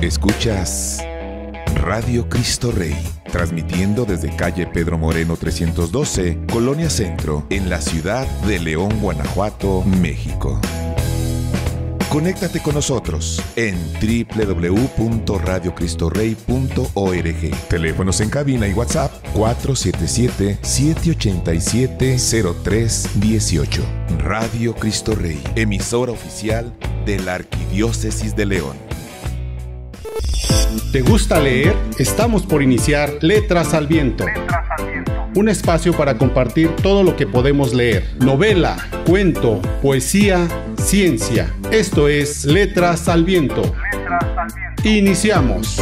Escuchas Radio Cristo Rey, transmitiendo desde calle Pedro Moreno 312, Colonia Centro, en la ciudad de León, Guanajuato, México. Conéctate con nosotros en www.radiocristoRey.org. Teléfonos en cabina y WhatsApp 477-787-0318. Radio Cristo Rey, emisora oficial de la Arquidiócesis de León. ¿Te gusta leer? Estamos por iniciar Letras al Viento. Un espacio para compartir todo lo que podemos leer. Novela, cuento, poesía, ciencia. Esto es Letras al Viento. Iniciamos.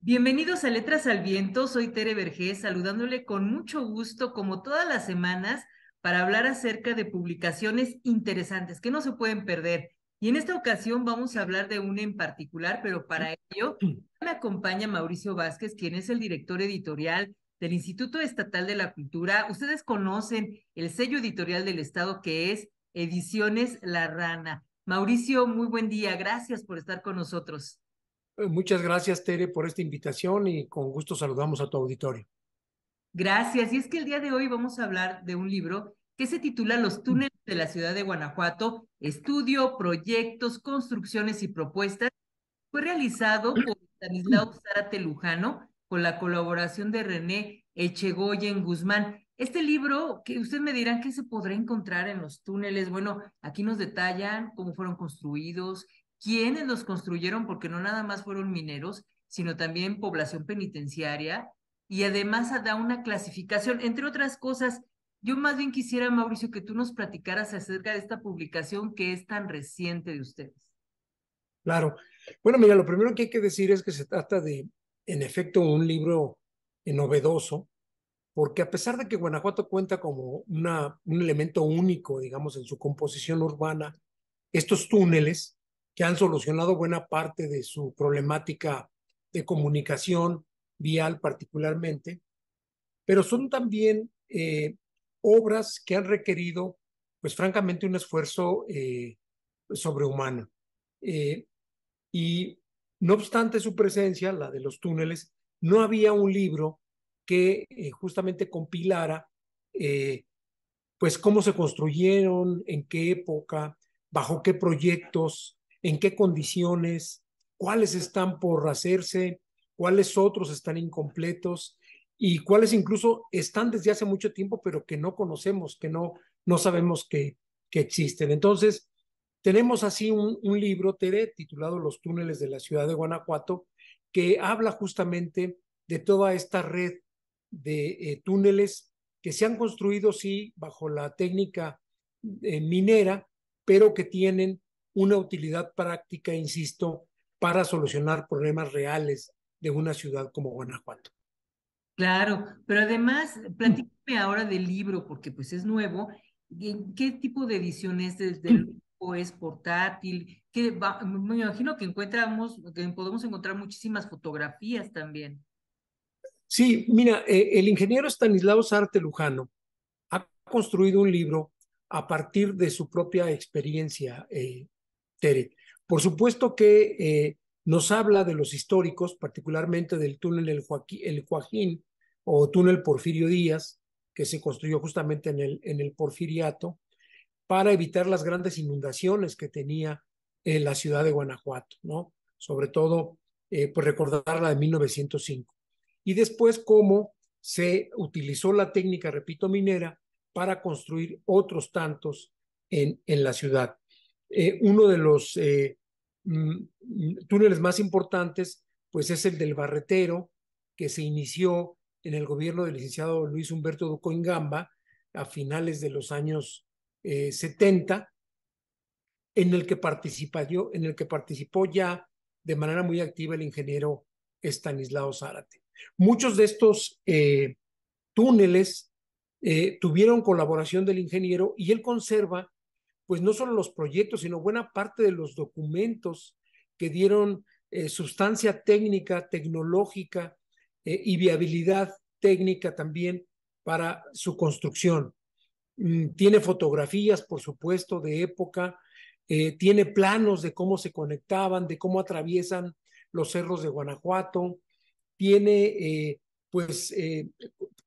Bienvenidos a Letras al Viento, soy Tere Vergés, saludándole con mucho gusto, como todas las semanas, para hablar acerca de publicaciones interesantes que no se pueden perder. Y en esta ocasión vamos a hablar de una en particular, pero para ello me acompaña Mauricio Vázquez, quien es el director editorial del Instituto Estatal de la Cultura. Ustedes conocen el sello editorial del Estado que es Ediciones La Rana. Mauricio, muy buen día. Gracias por estar con nosotros. Eh, muchas gracias, Tere, por esta invitación y con gusto saludamos a tu auditorio. Gracias. Y es que el día de hoy vamos a hablar de un libro que se titula Los túneles de la ciudad de Guanajuato, estudio, proyectos, construcciones y propuestas, fue realizado por Stanislao Zárate Lujano con la colaboración de René Echegoyen Guzmán. Este libro, que ustedes me dirán que se podrá encontrar en los túneles, bueno, aquí nos detallan cómo fueron construidos, quiénes los construyeron, porque no nada más fueron mineros, sino también población penitenciaria, y además da una clasificación, entre otras cosas, yo más bien quisiera, Mauricio, que tú nos platicaras acerca de esta publicación que es tan reciente de ustedes. Claro. Bueno, mira, lo primero que hay que decir es que se trata de, en efecto, un libro eh, novedoso, porque a pesar de que Guanajuato cuenta como una, un elemento único, digamos, en su composición urbana, estos túneles que han solucionado buena parte de su problemática de comunicación vial particularmente, pero son también eh, obras que han requerido, pues francamente, un esfuerzo eh, sobrehumano. Eh, y no obstante su presencia, la de los túneles, no había un libro que eh, justamente compilara, pues, cómo se construyeron, en qué época, bajo qué proyectos, en qué condiciones, cuáles están por hacerse, cuáles otros están incompletos y cuáles incluso están desde hace mucho tiempo, pero que no conocemos, que no, no sabemos que, que existen. Entonces, tenemos así un, libro, Tere, titulado Los túneles de la ciudad de Guanajuato, que habla justamente de toda esta red de eh, túneles que se han construido, sí, bajo la técnica eh, minera, pero que tienen una utilidad práctica, insisto, para solucionar problemas reales de una ciudad como Guanajuato. Claro, pero además, mm. platícame ahora del libro, porque pues es nuevo. qué tipo de edición es desde el mm. o es portátil? me imagino que encontramos, que podemos encontrar muchísimas fotografías también. Sí, mira, eh, el ingeniero Stanislao Sarte Lujano ha construido un libro a partir de su propia experiencia, eh, Tere. Por supuesto que eh, nos habla de los históricos, particularmente del túnel El, Joaquín, o túnel Porfirio Díaz, que se construyó justamente en el, en el Porfiriato, para evitar las grandes inundaciones que tenía eh, la ciudad de Guanajuato, ¿no? Sobre todo, eh, por recordar la de 1905. Y después cómo se utilizó la técnica, repito, minera para construir otros tantos en, en la ciudad. Eh, uno de los Mm, mm, túneles más importantes, pues es el del Barretero, que se inició en el gobierno del licenciado Luis Humberto Ducoingamba a finales de los años 70, eh, en el, que en el que participó ya de manera muy activa el ingeniero Estanislao Zárate. Muchos de estos eh, túneles eh, tuvieron colaboración del ingeniero y él conserva pues no solo los proyectos, sino buena parte de los documentos que dieron eh, sustancia técnica, tecnológica eh, y viabilidad técnica también para su construcción. Mm, tiene fotografías, por supuesto, de época, eh, tiene planos de cómo se conectaban, de cómo atraviesan los cerros de Guanajuato, tiene pues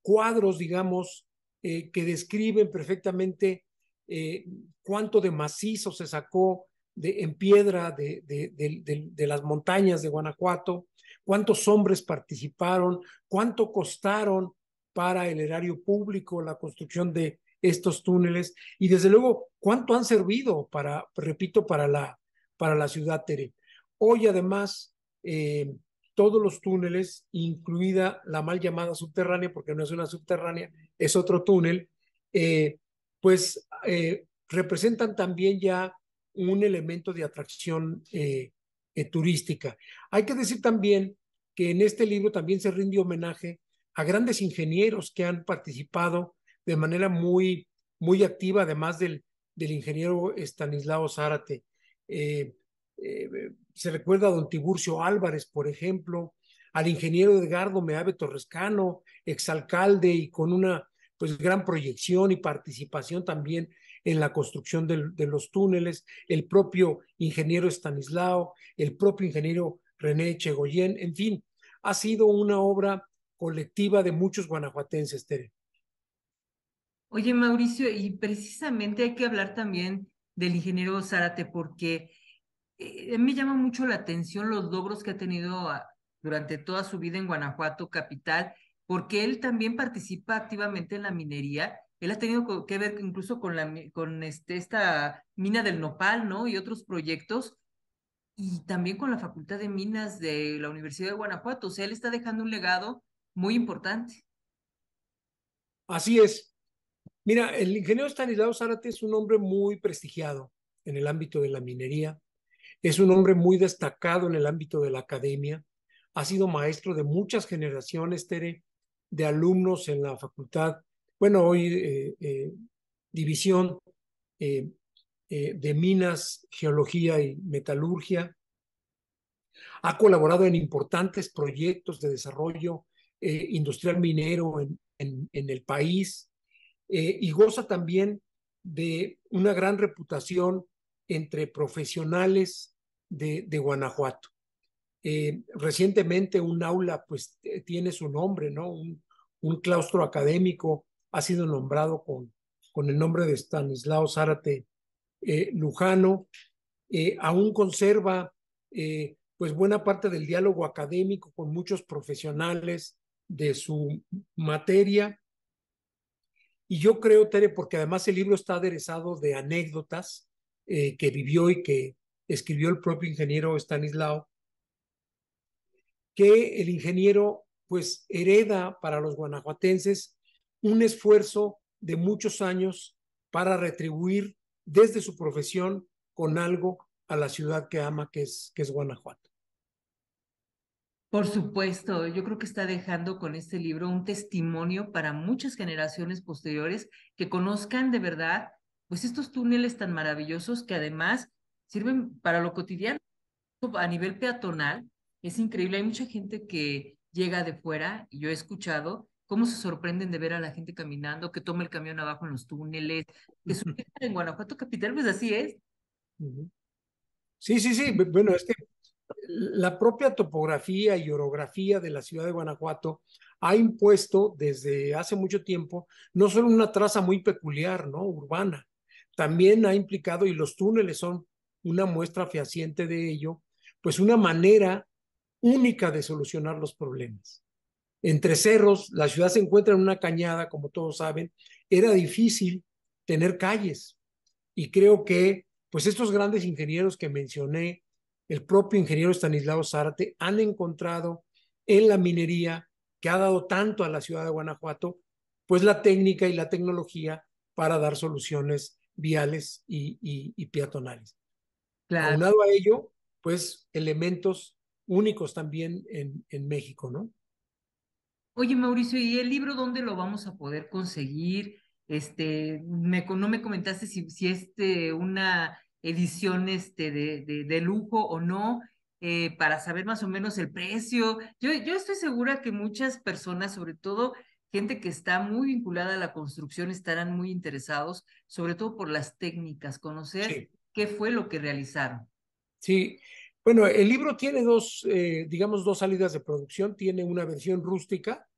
cuadros, digamos, que describen perfectamente eh, cuánto de macizo se sacó en piedra de, las montañas de Guanajuato, cuántos hombres participaron, cuánto costaron para el erario público la construcción de estos túneles y desde luego cuánto han servido para, repito, para la, para la ciudad Tere. Hoy además... Eh, todos los túneles, incluida la mal llamada subterránea, porque no es una subterránea, es otro túnel, eh, pues eh, representan también ya un elemento de atracción eh, eh, turística. Hay que decir también que en este libro también se rinde homenaje a grandes ingenieros que han participado de manera muy, muy activa, además del, del ingeniero Stanislao Zárate. se recuerda a don Tiburcio Álvarez, por ejemplo, al ingeniero Edgardo Meave Torrescano, exalcalde y con una pues gran proyección y participación también en la construcción de los túneles, el propio ingeniero Stanislao, el propio ingeniero René Chegoyen, en fin, ha sido una obra colectiva de muchos guanajuatenses, Tere. Oye, Mauricio, y precisamente hay que hablar también del ingeniero Zárate, porque eh, mí me llama mucho la atención los logros que ha tenido ah, durante toda su vida en Guanajuato capital porque él también participa activamente en la minería. Él ha tenido que ver incluso con, la, con este, esta mina del nopal, ¿no? Y otros proyectos, y también con la Facultad de Minas de la Universidad de Guanajuato. O sea, él está dejando un legado muy importante. Así es. Mira, el ingeniero Stanislao Zárate es un hombre muy prestigiado en el ámbito de la minería, es un hombre muy destacado en el ámbito de la academia, ha sido maestro de muchas generaciones, Tere, de alumnos en la facultad, bueno, hoy eh, eh, división eh, de minas, geología y metalurgia. Ha colaborado en importantes proyectos de desarrollo industrial minero en, en, el país y goza también de una gran reputación entre profesionales de Guanajuato. Eh, recientemente un aula pues tiene su nombre, ¿no? Un, claustro académico ha sido nombrado con, con el nombre de Stanislao Zárate eh, Lujano. Eh, aún conserva pues buena parte del diálogo académico con muchos profesionales de su materia. Y yo creo, Tere, porque además el libro está aderezado de anécdotas que vivió y que escribió el propio ingeniero Stanislao, que el ingeniero pues hereda para los guanajuatenses un esfuerzo de muchos años para retribuir desde su profesión con algo a la ciudad que ama, que es, que es Guanajuato. Por supuesto, yo creo que está dejando con este libro un testimonio para muchas generaciones posteriores que conozcan de verdad, pues estos túneles tan maravillosos que además sirven para lo cotidiano a nivel peatonal, es increíble, hay mucha gente que llega de fuera y yo he escuchado cómo se sorprenden de ver a la gente caminando, que toma el camión abajo en los túneles, que en Guanajuato capital, pues así es. Sí, sí, sí, bueno, es que la propia topografía y orografía de la ciudad de Guanajuato ha impuesto desde hace mucho tiempo no solo una traza muy peculiar, ¿no? Urbana, también ha implicado, y los túneles son una muestra fehaciente de ello, pues una manera única de solucionar los problemas. Entre cerros, la ciudad se encuentra en una cañada, como todos saben, era difícil tener calles. Y creo que, pues estos grandes ingenieros que mencioné, el propio ingeniero Stanislao Zárate, han encontrado en la minería, que ha dado tanto a la ciudad de Guanajuato, pues la técnica y la tecnología para dar soluciones viales y, y, y peatonales. a ello, pues elementos únicos también en, México, ¿no? Oye, Mauricio, ¿y el libro dónde lo vamos a poder conseguir? Este, no me comentaste si, si es este, una edición este, de, de, lujo o no. Eh, para saber más o menos el precio. Yo, yo estoy segura que muchas personas, sobre todo gente que está muy vinculada a la construcción, estarán muy interesados, sobre todo por las técnicas, conocer qué fue lo que realizaron. Sí, bueno, el libro tiene dos, eh, digamos, dos salidas de producción. Tiene una versión rústica,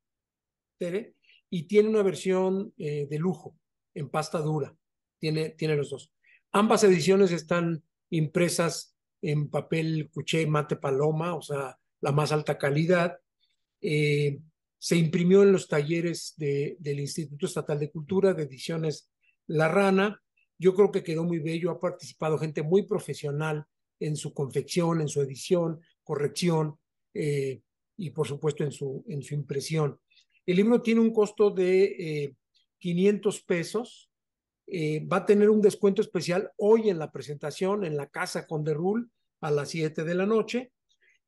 Tere, y tiene una versión eh, de lujo, en pasta dura. Tiene, tiene los dos. Ambas ediciones están impresas en papel cuché mate paloma, o sea, la más alta calidad. Eh, se imprimió en los talleres de, del Instituto Estatal de Cultura de Ediciones La Rana. Yo creo que quedó muy bello, ha participado gente muy profesional en su confección, en su edición, corrección eh, y por supuesto en su, en su impresión. El libro tiene un costo de 500 eh, pesos. Eh, va a tener un descuento especial hoy en la presentación en la Casa Conde Rule a las 7 de la noche.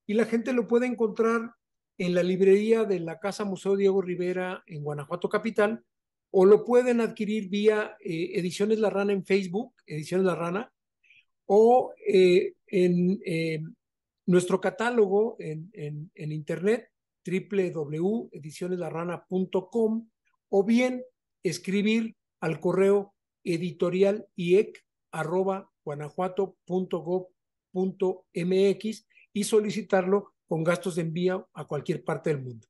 Y la gente lo puede encontrar en la librería de la Casa Museo Diego Rivera en Guanajuato Capital o lo pueden adquirir vía Ediciones La Rana en Facebook, Ediciones La Rana, o en eh, nuestro catálogo en, en, en internet www.edicioneslarrana.com o bien escribir al correo editorial e y solicitarlo con gastos de envío a cualquier parte del mundo.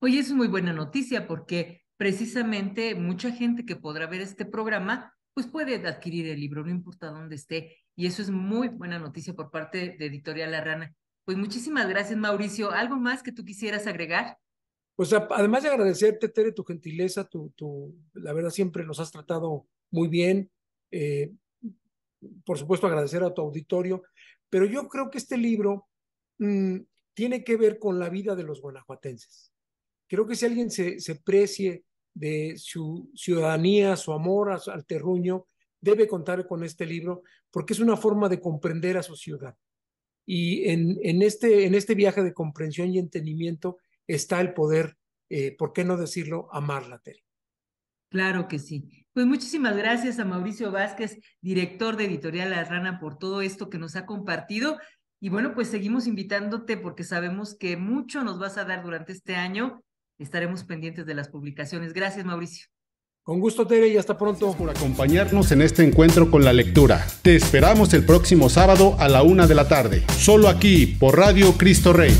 Oye, es muy buena noticia porque precisamente mucha gente que podrá ver este programa pues puede adquirir el libro, no importa dónde esté. Y eso es muy buena noticia por parte de Editorial La Rana. Pues muchísimas gracias, Mauricio. ¿Algo más que tú quisieras agregar? Pues además de agradecerte, Tere, tu gentileza, tu, la verdad siempre nos has tratado muy bien. Eh, por supuesto, agradecer a tu auditorio, pero yo creo que este libro mm, tiene que ver con la vida de los guanajuatenses. Creo que si alguien se, se precie de su ciudadanía, su amor al terruño, debe contar con este libro porque es una forma de comprender a su ciudad. Y en, este, en este viaje de comprensión y entendimiento está el poder, eh, ¿por qué no decirlo?, amar la tele Claro que sí. Pues muchísimas gracias a Mauricio Vázquez, director de Editorial La Rana, por todo esto que nos ha compartido. Y bueno, pues seguimos invitándote porque sabemos que mucho nos vas a dar durante este año Estaremos pendientes de las publicaciones. Gracias, Mauricio. Con gusto, Tere, y hasta pronto. por acompañarnos en este encuentro con la lectura. Te esperamos el próximo sábado a la una de la tarde, solo aquí por Radio Cristo Rey.